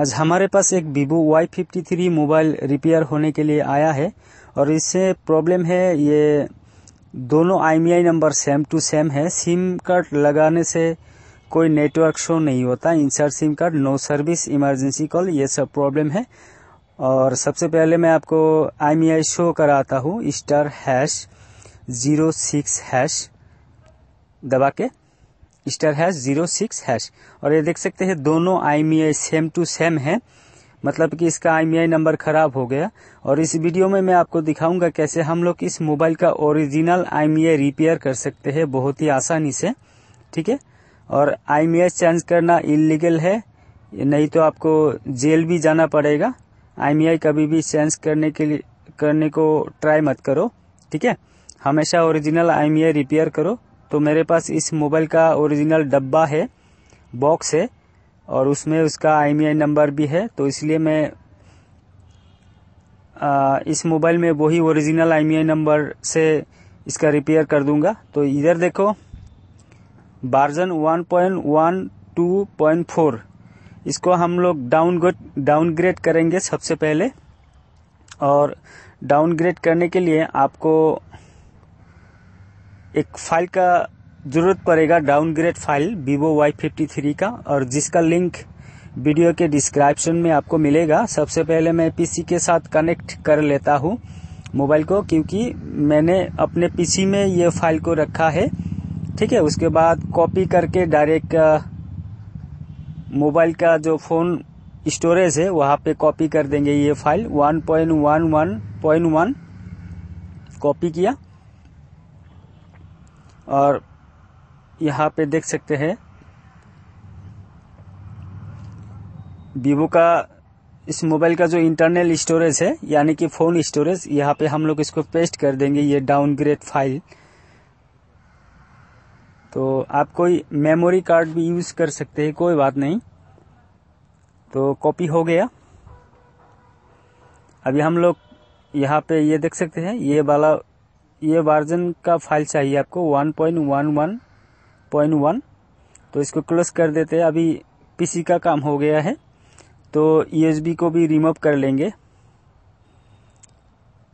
आज हमारे पास एक Vivo Y fifty three mobile repair होने के लिए आया है और इससे प्रॉब्लम है ये दोनों I number same to same है सिम कार्ड लगाने से कोई नेटवर्क शो नहीं होता insert SIM card no service emergency call ये सब प्रॉब्लम है और सबसे पहले मैं आपको आई शो e कराता हूँ star hash zero six hash दबा के star hash zero six hash और ये देख सकते हैं दोनों आई सेम टू सेम है मतलब कि इसका आई नंबर e खराब हो गया और इस वीडियो में मैं आपको दिखाऊंगा कैसे हम लोग इस मोबाइल का ओरिजिनल आई रिपेयर कर सकते हैं बहुत ही आसानी से ठीक है और आई चेंज e करना इलीगल है नहीं तो आपको जेल भी जाना पड़ेगा आई e कभी भी चेंज करने के लिए करने को ट्राई मत करो ठीक है हमेशा ओरिजिनल आई रिपेयर करो तो मेरे पास इस मोबाइल का ओरिजिनल डब्बा है बॉक्स है और उसमें उसका आई e नंबर भी है तो इसलिए मैं आ, इस मोबाइल में वही ओरिजिनल आई e नंबर से इसका रिपेयर कर दूंगा तो इधर देखो वर्जन 1.12.4 इसको हम लोग डाउन डाउनग्रेड करेंगे सबसे पहले और डाउनग्रेड करने के लिए आपको एक फाइल का जरूरत पड़ेगा downgrade file Vivo Y fifty three का और जिसका लिंक वीडियो के डिस्क्रिप्शन में आपको मिलेगा सबसे पहले मैं पीसी के साथ कनेक्ट कर लेता हूँ मोबाइल को क्योंकि मैंने अपने पीसी में ये फाइल को रखा है ठीक है उसके बाद कॉपी करके डायरेक्ट मोबाइल का जो फ़ोन स्टोरेज है वहाँ पे कॉपी कर देंगे ये फाइल 1.11.1 कॉपी किया और यहाँ पे देख सकते हैं वीवो का इस मोबाइल का जो इंटरनल स्टोरेज है यानी कि फोन स्टोरेज यहाँ पे हम लोग इसको पेस्ट कर देंगे ये डाउनग्रेड फाइल तो आप कोई मेमोरी कार्ड भी यूज कर सकते हैं कोई बात नहीं तो कॉपी हो गया अभी हम लोग यहाँ पे ये देख सकते हैं ये वाला ये वर्जन का फाइल चाहिए आपको 1.11.1 तो इसको क्लोज कर देते हैं अभी पीसी का काम हो गया है तो ई e को भी रिमूव कर लेंगे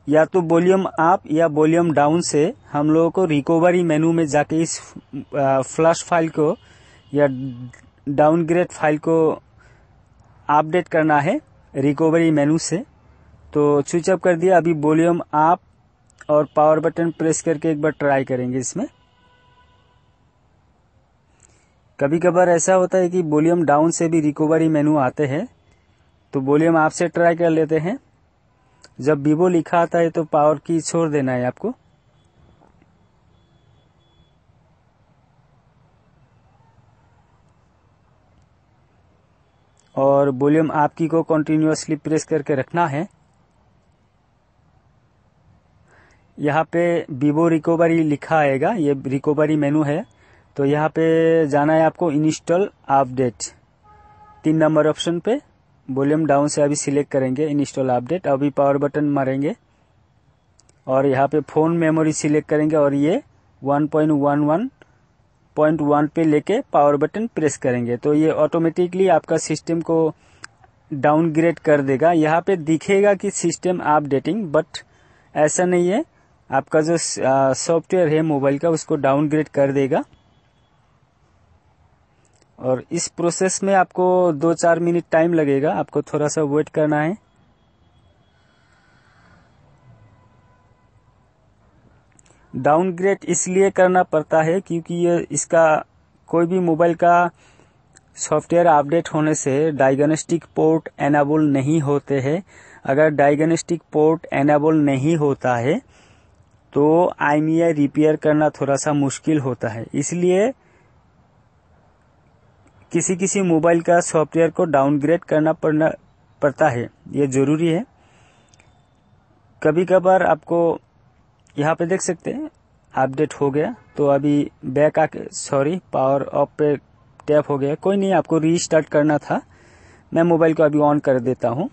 या तो वॉल्यूम आप या वॉल्यूम डाउन से हम लोगों को रिकवरी मेनू में जाके इस फ्लैश फाइल को या डाउनग्रेड फाइल को अपडेट करना है रिकवरी मेनू से तो स्विच ऑफ कर दिया अभी वॉल्यूम आप और पावर बटन प्रेस करके एक बार ट्राई करेंगे इसमें कभी कभार ऐसा होता है कि वॉल्यूम डाउन से भी रिकवरी मेनू आते हैं तो वॉल्यूम आपसे ट्राई कर लेते हैं जब वीवो लिखा आता है तो पावर की छोड़ देना है आपको और वॉल्यूम आपकी को कंटिन्यूसली प्रेस करके रखना है यहाँ पे वीवो रिकवरी लिखा आएगा ये रिकवरी मेनू है तो यहाँ पे जाना है आपको इंस्टॉल अपडेट तीन नंबर ऑप्शन पे वॉल्यूम डाउन से अभी सिलेक्ट करेंगे इंस्टॉल अपडेट अभी पावर बटन मारेंगे और यहाँ पे फ़ोन मेमोरी सिलेक्ट करेंगे और ये 1.11.1 पे लेके पावर बटन प्रेस करेंगे तो ये ऑटोमेटिकली आपका सिस्टम को डाउनग्रेड कर देगा यहाँ पे दिखेगा कि सिस्टम अपडेटिंग बट ऐसा नहीं है आपका जो सॉफ्टवेयर है मोबाइल का उसको डाउनग्रेड कर देगा और इस प्रोसेस में आपको दो चार मिनट टाइम लगेगा आपको थोड़ा सा वेट करना है डाउनग्रेड इसलिए करना पड़ता है क्योंकि ये इसका कोई भी मोबाइल का सॉफ्टवेयर अपडेट होने से डायग्नोस्टिक पोर्ट एनाबल नहीं होते हैं अगर डायग्नोस्टिक पोर्ट एनाबल नहीं होता है तो आई रिपेयर करना थोड़ा सा मुश्किल होता है इसलिए किसी किसी मोबाइल का सॉफ्टवेयर को डाउनग्रेड करना पड़ना पड़ता है ये ज़रूरी है कभी कभार आपको यहाँ पे देख सकते हैं अपडेट हो गया तो अभी बैक आके सॉरी पावर ऑफ पे टैप हो गया कोई नहीं आपको रीस्टार्ट करना था मैं मोबाइल को अभी ऑन कर देता हूँ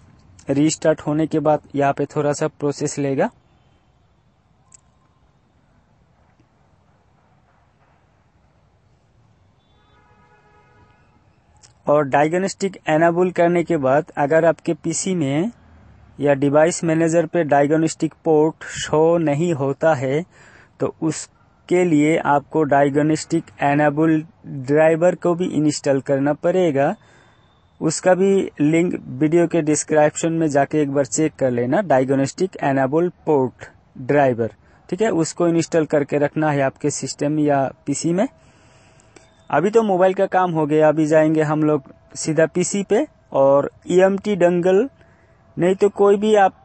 रीस्टार्ट होने के बाद यहाँ पे थोड़ा सा प्रोसेस लेगा और डायग्नोस्टिक एनाबुल करने के बाद अगर आपके पीसी में या डिवाइस मैनेजर पे डायग्नोस्टिक पोर्ट शो नहीं होता है तो उसके लिए आपको डायग्नोस्टिक एनाबुल ड्राइवर को भी इंस्टॉल करना पड़ेगा उसका भी लिंक वीडियो के डिस्क्रिप्शन में जाके एक बार चेक कर लेना डायग्नोस्टिक एनाबुल पोर्ट ड्राइवर ठीक है उसको इंस्टॉल करके रखना है आपके सिस्टम या पीसी में अभी तो मोबाइल का काम हो गया अभी जाएंगे हम लोग सीधा पीसी पे और ई e डंगल नहीं तो कोई भी आप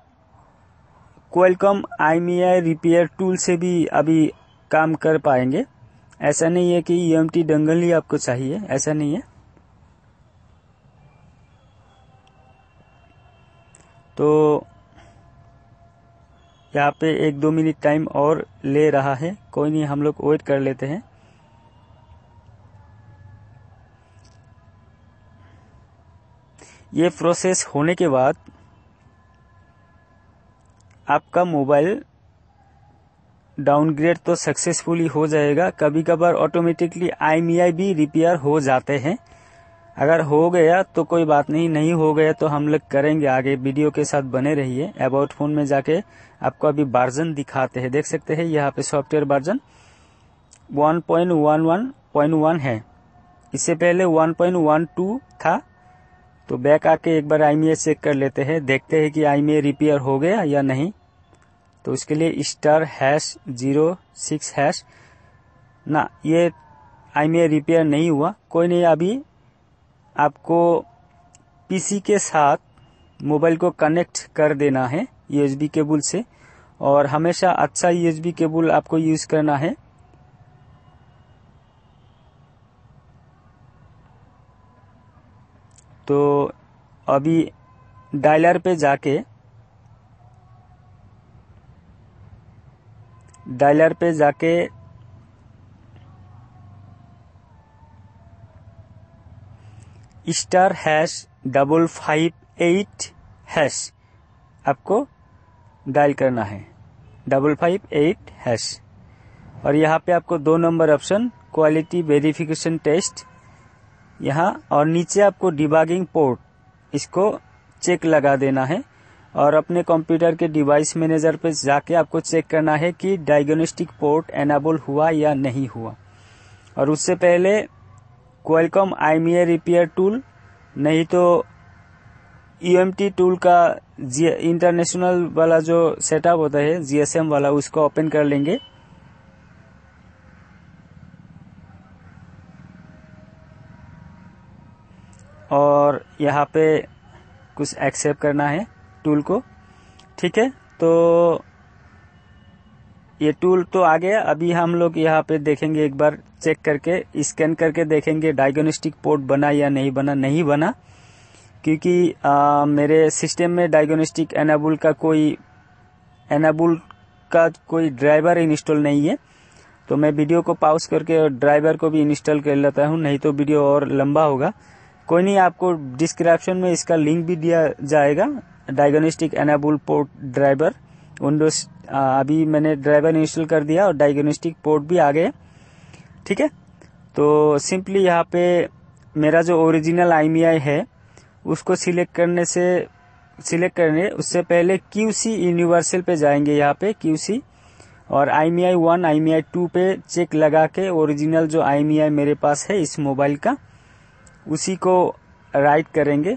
क्वेलकम आई रिपेयर टूल से भी अभी काम कर पाएंगे ऐसा नहीं है कि ई e डंगल ही आपको चाहिए ऐसा नहीं है तो यहाँ पे एक दो मिनट टाइम और ले रहा है कोई नहीं हम लोग वेट कर लेते हैं ये प्रोसेस होने के बाद आपका मोबाइल डाउनग्रेड तो सक्सेसफुली हो जाएगा कभी कभार ऑटोमेटिकली आई भी रिपेयर हो जाते हैं अगर हो गया तो कोई बात नहीं नहीं हो गया तो हम लोग करेंगे आगे वीडियो के साथ बने रहिए अबाउट फोन में जाके आपको अभी वर्जन दिखाते हैं देख सकते हैं यहाँ पे सॉफ्टवेयर वर्जन 1.11.1 है इससे पहले 1.12 था तो बैक आके एक बार आई चेक e कर लेते हैं देखते हैं कि आई रिपेयर e हो गया या नहीं तो उसके लिए star hash zero six hash ना ये आई रिपेयर e नहीं हुआ कोई नहीं अभी आपको पीसी के साथ मोबाइल को कनेक्ट कर देना है यूएसबी केबल से और हमेशा अच्छा यूएसबी केबल आपको यूज़ करना है तो अभी डायलर पे जाके डायलर पे जाके star hash double five eight hash आपको डायल करना है डबल फाइव एट हैश और यहाँ पे आपको दो number option quality verification test यहाँ और नीचे आपको डिबागिंग पोर्ट इसको चेक लगा देना है और अपने कंप्यूटर के डिवाइस मैनेजर पे जाके आपको चेक करना है कि डायग्नोस्टिक पोर्ट एनाबल हुआ या नहीं हुआ और उससे पहले क्वेलकॉम आई रिपेयर टूल नहीं तो यूएमटी e टूल का जी इंटरनेशनल वाला जो सेटअप होता है जीएसएम वाला उसको ओपन कर लेंगे और यहाँ पे कुछ एक्सेप्ट करना है टूल को ठीक है तो ये टूल तो आ गया अभी हम लोग यहाँ पे देखेंगे एक बार चेक करके स्कैन करके देखेंगे डायग्नोस्टिक पोर्ट बना या नहीं बना नहीं बना क्योंकि आ, मेरे सिस्टम में डायग्नोस्टिक एनाबुल का कोई एनाबुल का कोई ड्राइवर इंस्टॉल नहीं है तो मैं वीडियो को पाउस करके ड्राइवर को भी इंस्टॉल कर लेता हूँ नहीं तो वीडियो और लंबा होगा कोई नहीं आपको डिस्क्रिप्शन में इसका लिंक भी दिया जाएगा diagnostic enable port driver Windows अभी मैंने ड्राइवर इंस्टॉल कर दिया और डायग्नोस्टिक पोर्ट भी आ गए ठीक है तो सिंपली यहाँ पे मेरा जो ओरिजिनल आई e है उसको सिलेक्ट करने से सिलेक्ट करने उससे पहले क्यू सी यूनिवर्सल पे जाएंगे यहाँ पे क्यू सी और IMEI one IMEI two पे चेक लगा के ओरिजिनल जो आई मी आई मेरे पास है इस मोबाइल का उसी को राइट करेंगे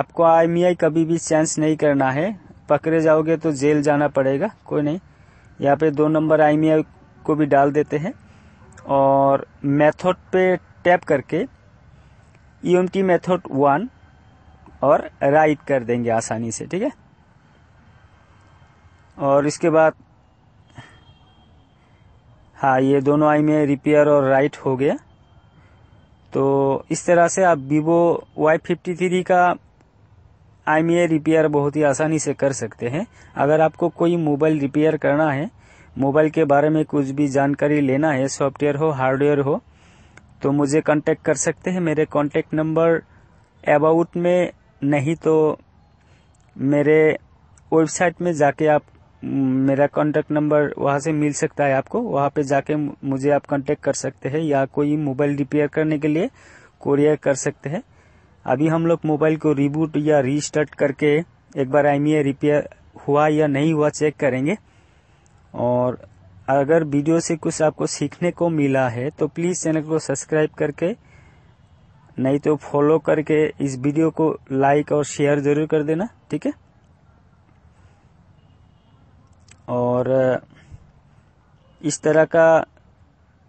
आपको आई कभी भी चेंज नहीं करना है पकड़े जाओगे तो जेल जाना पड़ेगा कोई नहीं यहाँ पे दो नंबर आई को भी डाल देते हैं और मेथड पे टैप करके E M T method one और राइट कर देंगे आसानी से ठीक है और इसके बाद हाँ ये दोनों आई में रिपेयर और राइट हो गया तो इस तरह से आप वीवो वाई फिफ्टी थ्री का आई रिपेयर e बहुत ही आसानी से कर सकते हैं अगर आपको कोई मोबाइल रिपेयर करना है मोबाइल के बारे में कुछ भी जानकारी लेना है सॉफ्टवेयर हो हार्डवेयर हो तो मुझे कांटेक्ट कर सकते हैं मेरे कांटेक्ट नंबर अबाउट में नहीं तो मेरे वेबसाइट में जाके आप मेरा कॉन्टेक्ट नंबर वहाँ से मिल सकता है आपको वहाँ पे जाके मुझे आप कॉन्टेक्ट कर सकते हैं या कोई मोबाइल रिपेयर करने के लिए कोरियर कर सकते हैं अभी हम लोग मोबाइल को रिबूट या रिस्टार्ट करके एक बार आई रिपेयर e हुआ या नहीं हुआ चेक करेंगे और अगर वीडियो से कुछ आपको सीखने को मिला है तो प्लीज़ चैनल को सब्सक्राइब करके नहीं तो फॉलो करके इस वीडियो को लाइक और शेयर ज़रूर कर देना ठीक है और इस तरह का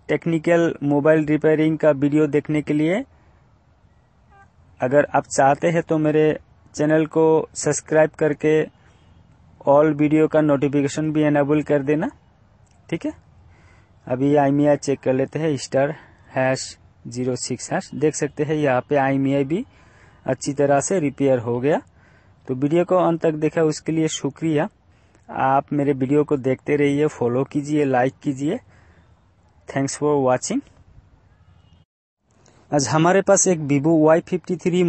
टेक्निकल मोबाइल रिपेयरिंग का वीडियो देखने के लिए अगर आप चाहते हैं तो मेरे चैनल को सब्सक्राइब करके ऑल वीडियो का नोटिफिकेशन भी एनेबल कर देना ठीक है अभी आई चेक e कर लेते हैं star hash zero six hash देख सकते हैं यहाँ पे आई e भी अच्छी तरह से रिपेयर हो गया तो वीडियो को अंत तक देखा उसके लिए शुक्रिया आप मेरे वीडियो को देखते रहिए फॉलो कीजिए लाइक कीजिए थैंक्स फॉर वाचिंग आज हमारे पास एक वीवो वाई फिफ्टी थ्री